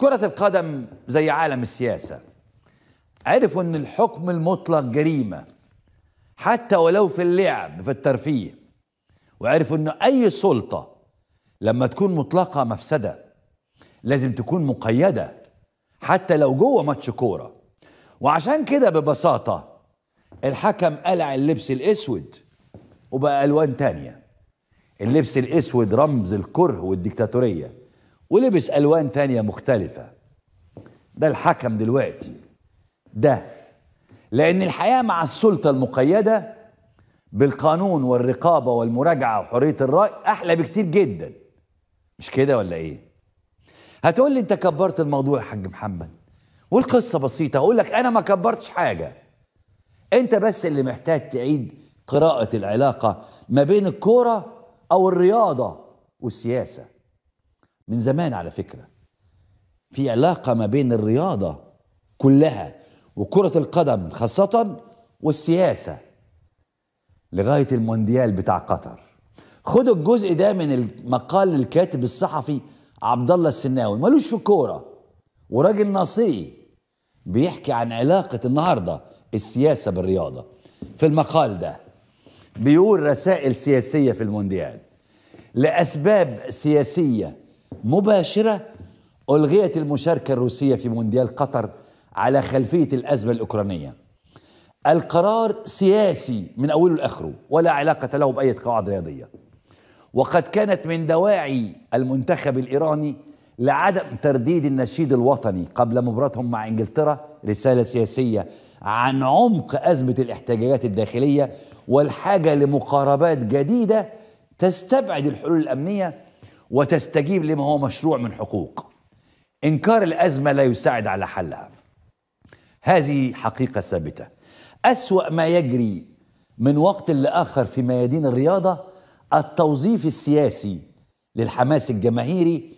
كرة القدم زي عالم السياسة عرفوا ان الحكم المطلق جريمة حتى ولو في اللعب في الترفيه وعرفوا ان اي سلطة لما تكون مطلقة مفسدة لازم تكون مقيدة حتى لو جوه ماتش كورة وعشان كده ببساطة الحكم قلع اللبس الاسود وبقى الوان تانية اللبس الاسود رمز الكره والديكتاتوريه ولبس ألوان تانية مختلفة ده الحكم دلوقتي ده لأن الحياة مع السلطة المقيدة بالقانون والرقابة والمراجعة وحرية الرأي أحلى بكتير جدا مش كده ولا إيه؟ هتقول لي أنت كبرت الموضوع يا حاج محمد والقصة بسيطة أقول لك أنا ما كبرتش حاجة أنت بس اللي محتاج تعيد قراءة العلاقة ما بين الكورة أو الرياضة والسياسة من زمان على فكرة في علاقة ما بين الرياضة كلها وكرة القدم خاصة والسياسة لغاية المونديال بتاع قطر خدوا الجزء ده من المقال للكاتب الصحفي عبد الله السناوي ملوش في كورة وراجل ناصري بيحكي عن علاقة النهاردة السياسة بالرياضة في المقال ده بيقول رسائل سياسية في المونديال لأسباب سياسية مباشرة ألغيت المشاركة الروسية في مونديال قطر على خلفية الأزمة الأوكرانية القرار سياسي من أوله لآخره ولا علاقة له بأي قواعد رياضية وقد كانت من دواعي المنتخب الإيراني لعدم ترديد النشيد الوطني قبل مباراتهم مع إنجلترا رسالة سياسية عن عمق أزمة الاحتجاجات الداخلية والحاجة لمقاربات جديدة تستبعد الحلول الأمنية وتستجيب لما هو مشروع من حقوق انكار الازمه لا يساعد على حلها هذه حقيقه ثابته اسوا ما يجري من وقت لاخر في ميادين الرياضه التوظيف السياسي للحماس الجماهيري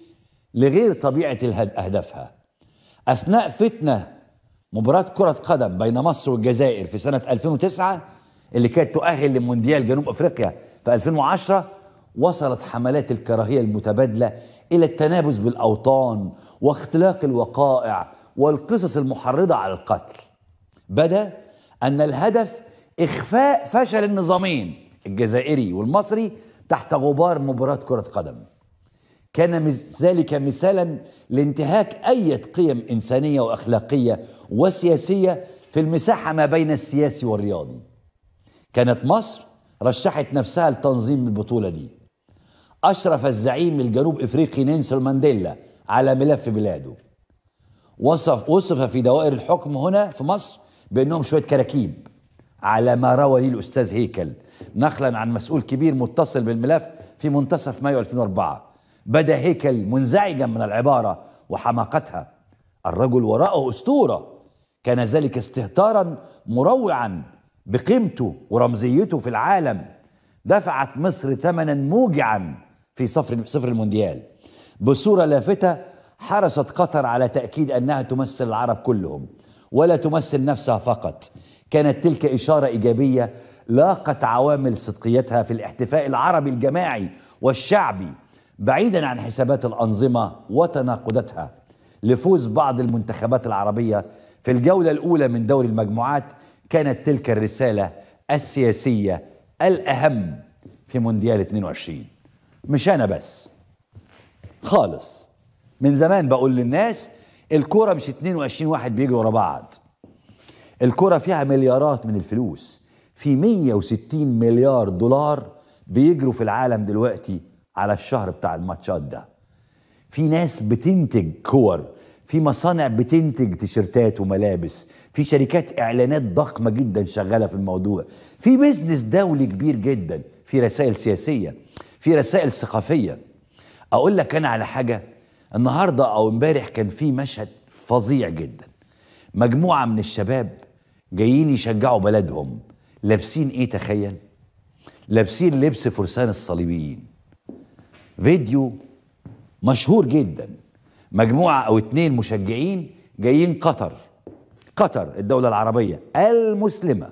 لغير طبيعه اهدافها اثناء فتنه مباراه كره قدم بين مصر والجزائر في سنه 2009 اللي كانت تؤهل لمونديال جنوب افريقيا في 2010 وصلت حملات الكراهية المتبادلة إلى التنابز بالأوطان واختلاق الوقائع والقصص المحرضة على القتل بدا أن الهدف إخفاء فشل النظامين الجزائري والمصري تحت غبار مباراة كرة قدم كان ذلك مثالا لانتهاك أي قيم إنسانية وأخلاقية وسياسية في المساحة ما بين السياسي والرياضي كانت مصر رشحت نفسها لتنظيم البطولة دي أشرف الزعيم الجنوب إفريقي نينسون مانديلا على ملف بلاده وصف وصف في دوائر الحكم هنا في مصر بأنهم شوية كراكيب على ما روى لي الأستاذ هيكل نقلا عن مسؤول كبير متصل بالملف في منتصف مايو 2004 بدا هيكل منزعجا من العبارة وحماقتها الرجل وراءه أسطورة كان ذلك استهتارا مروعا بقيمته ورمزيته في العالم دفعت مصر ثمنا موجعا في صفر صفر المونديال بصورة لافتة حرصت قطر على تأكيد أنها تمثل العرب كلهم ولا تمثل نفسها فقط كانت تلك إشارة إيجابية لاقت عوامل صدقيتها في الاحتفاء العربي الجماعي والشعبي بعيدا عن حسابات الأنظمة وتناقضاتها لفوز بعض المنتخبات العربية في الجولة الأولى من دوري المجموعات كانت تلك الرسالة السياسية الأهم في مونديال 22 مش انا بس خالص من زمان بقول للناس الكوره مش 22 واحد بيجروا ورا بعض الكوره فيها مليارات من الفلوس في 160 مليار دولار بيجروا في العالم دلوقتي على الشهر بتاع الماتشات ده في ناس بتنتج كور في مصانع بتنتج تيشرتات وملابس في شركات اعلانات ضخمه جدا شغاله في الموضوع في بيزنس دولي كبير جدا في رسائل سياسيه في رسائل ثقافية أقول لك أنا على حاجة النهاردة أو امبارح كان في مشهد فظيع جدا مجموعة من الشباب جايين يشجعوا بلدهم لابسين إيه تخيل لابسين لبس فرسان الصليبيين فيديو مشهور جدا مجموعة أو اتنين مشجعين جايين قطر قطر الدولة العربية المسلمة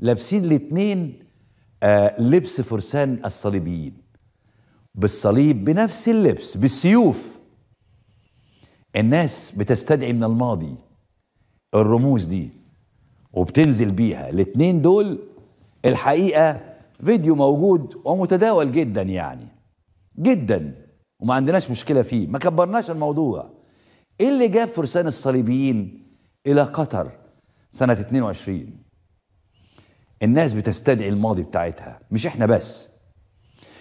لابسين الاتنين آه، لبس فرسان الصليبيين بالصليب بنفس اللبس بالسيوف الناس بتستدعي من الماضي الرموز دي وبتنزل بيها الاثنين دول الحقيقة فيديو موجود ومتداول جدا يعني جدا وما عندناش مشكلة فيه ما كبرناش الموضوع ايه اللي جاب فرسان الصليبيين الى قطر سنة 22 الناس بتستدعي الماضي بتاعتها مش احنا بس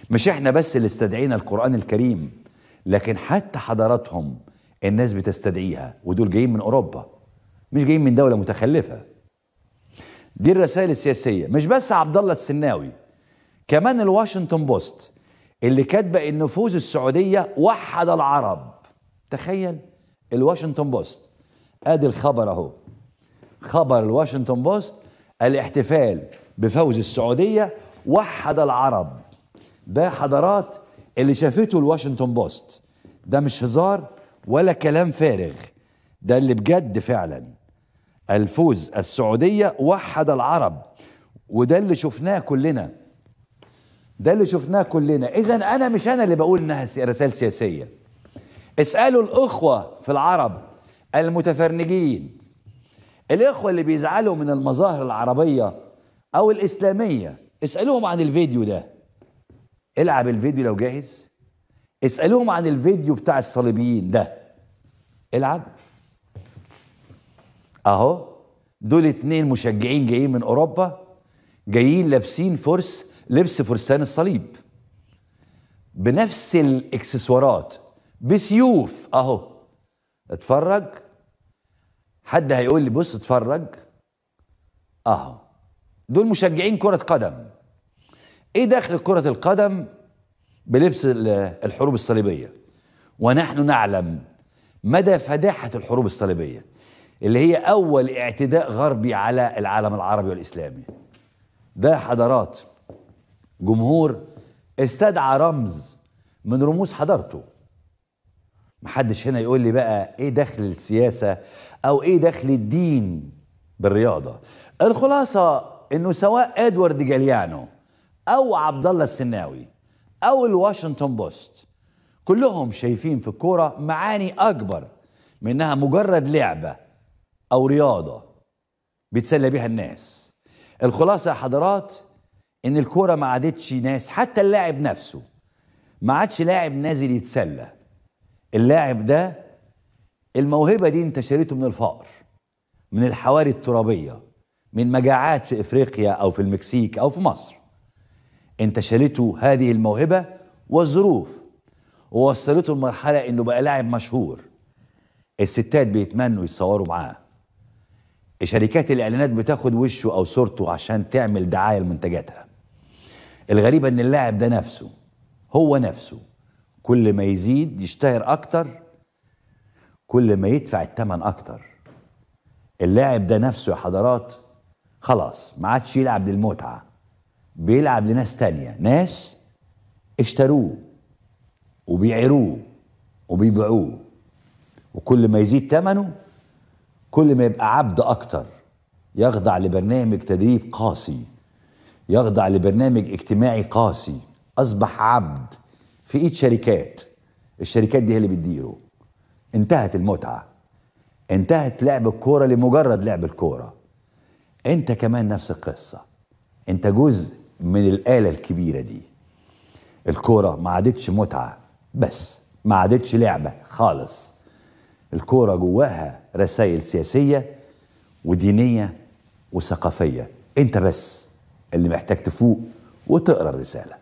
مش احنا بس اللي استدعينا القرآن الكريم لكن حتى حضاراتهم الناس بتستدعيها ودول جايين من أوروبا مش جايين من دولة متخلفة دي الرسائل السياسية مش بس عبد الله السناوي كمان الواشنطن بوست اللي كاتبة إن نفوذ السعودية وحد العرب تخيل الواشنطن بوست ادي الخبر اهو خبر الواشنطن بوست الاحتفال بفوز السعودية وحد العرب ده حضرات اللي شافته الواشنطن بوست ده مش هزار ولا كلام فارغ ده اللي بجد فعلا الفوز السعودية وحد العرب وده اللي شفناه كلنا ده اللي شفناه كلنا اذا انا مش انا اللي بقول انها رسائل سياسية اسألوا الاخوة في العرب المتفرنجين الاخوه اللي بيزعلوا من المظاهر العربيه او الاسلاميه اسالوهم عن الفيديو ده العب الفيديو لو جاهز اسالوهم عن الفيديو بتاع الصليبيين ده العب اهو دول اتنين مشجعين جايين من اوروبا جايين لابسين فرس لبس فرسان الصليب بنفس الاكسسوارات بسيوف اهو اتفرج حد هيقول لي بص اتفرج اهو دول مشجعين كرة قدم ايه دخل كرة القدم بلبس الحروب الصليبية ونحن نعلم مدى فداحة الحروب الصليبية اللي هي اول اعتداء غربي على العالم العربي والاسلامي ده حضارات جمهور استدعى رمز من رموز حضارته محدش هنا يقول لي بقى ايه دخل السياسه او ايه دخل الدين بالرياضه الخلاصه انه سواء ادوارد جاليانو او عبد الله السناوي او الواشنطن بوست كلهم شايفين في الكوره معاني اكبر من انها مجرد لعبه او رياضه بيتسلى بيها الناس الخلاصه يا حضرات ان الكوره ما عادتش ناس حتى اللاعب نفسه ما عادش لاعب نازل يتسلى اللاعب ده الموهبه دي انت شريته من الفقر من الحواري الترابيه من مجاعات في افريقيا او في المكسيك او في مصر انت شريته هذه الموهبه والظروف ووصلته لمرحله انه بقى لاعب مشهور الستات بيتمنوا يتصوروا معاه شركات الاعلانات بتاخد وشه او صورته عشان تعمل دعايه لمنتجاتها الغريبه ان اللاعب ده نفسه هو نفسه كل ما يزيد يشتهر اكتر كل ما يدفع الثمن اكتر اللاعب ده نفسه يا حضرات خلاص ما عادش يلعب للمتعه بيلعب لناس تانية ناس اشتروه وبيعروه وبيبيعوه وكل ما يزيد ثمنه كل ما يبقى عبد اكتر يخضع لبرنامج تدريب قاسي يخضع لبرنامج اجتماعي قاسي اصبح عبد في ايد شركات الشركات دي هي اللي بتديره انتهت المتعه انتهت لعب الكوره لمجرد لعب الكوره انت كمان نفس القصه انت جزء من الاله الكبيره دي الكوره ما عادتش متعه بس ما عادتش لعبه خالص الكوره جواها رسائل سياسيه ودينيه وثقافيه انت بس اللي محتاج تفوق وتقرا الرساله